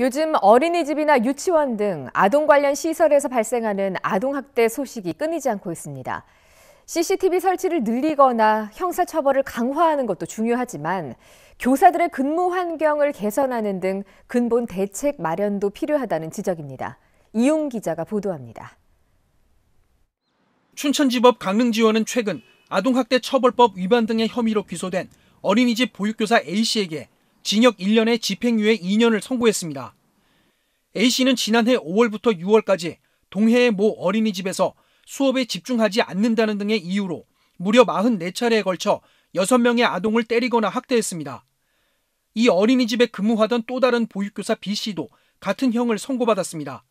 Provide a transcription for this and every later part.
요즘 어린이집이나 유치원 등 아동 관련 시설에서 발생하는 아동학대 소식이 끊이지 않고 있습니다. CCTV 설치를 늘리거나 형사처벌을 강화하는 것도 중요하지만 교사들의 근무 환경을 개선하는 등 근본 대책 마련도 필요하다는 지적입니다. 이용 기자가 보도합니다. 춘천지법 강릉지원은 최근 아동학대 처벌법 위반 등의 혐의로 기소된 어린이집 보육교사 A씨에게 징역 1년에 집행유예 2년을 선고했습니다. A씨는 지난해 5월부터 6월까지 동해의 모 어린이집에서 수업에 집중하지 않는다는 등의 이유로 무려 44차례에 걸쳐 6명의 아동을 때리거나 학대했습니다. 이 어린이집에 근무하던 또 다른 보육교사 B씨도 같은 형을 선고받았습니다.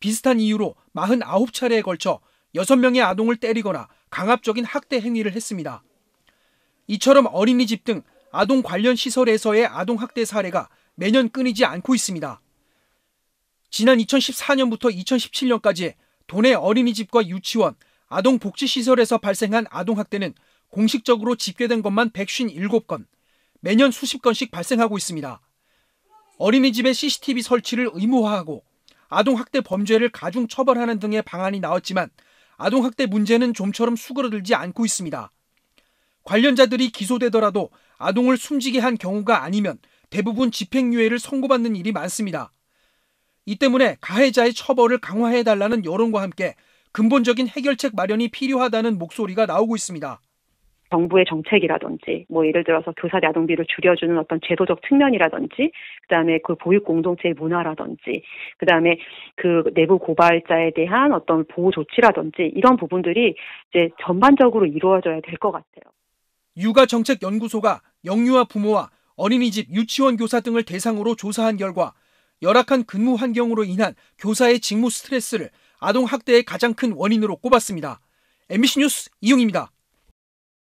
비슷한 이유로 49차례에 걸쳐 6명의 아동을 때리거나 강압적인 학대 행위를 했습니다. 이처럼 어린이집 등 아동 관련 시설에서의 아동 학대 사례가 매년 끊이지 않고 있습니다. 지난 2014년부터 2017년까지 도내 어린이집과 유치원, 아동복지시설에서 발생한 아동학대는 공식적으로 집계된 것만 157건, 매년 수십 건씩 발생하고 있습니다. 어린이집에 CCTV 설치를 의무화하고 아동학대 범죄를 가중 처벌하는 등의 방안이 나왔지만 아동학대 문제는 좀처럼 수그러들지 않고 있습니다. 관련자들이 기소되더라도 아동을 숨지게 한 경우가 아니면 대부분 집행유예를 선고받는 일이 많습니다. 이 때문에 가해자의 처벌을 강화해달라는 여론과 함께 근본적인 해결책 마련이 필요하다는 목소리가 나오고 있습니다. 정부의 정책이라든지 뭐 예를 들어서 교사 야동비를 줄여주는 어떤 제도적 측면이라든지 그다음에 그 보육 공동체의 문화라든지 그다음에 그 내부 고발자에 대한 어떤 보호 조치라든지 이런 부분들이 이제 전반적으로 이루어져야 될 것 같아요. 육아정책연구소가 영유아 부모와 어린이집 유치원 교사 등을 대상으로 조사한 결과 열악한 근무 환경으로 인한 교사의 직무 스트레스를 아동학대의 가장 큰 원인으로 꼽았습니다. MBC 뉴스 이용입니다.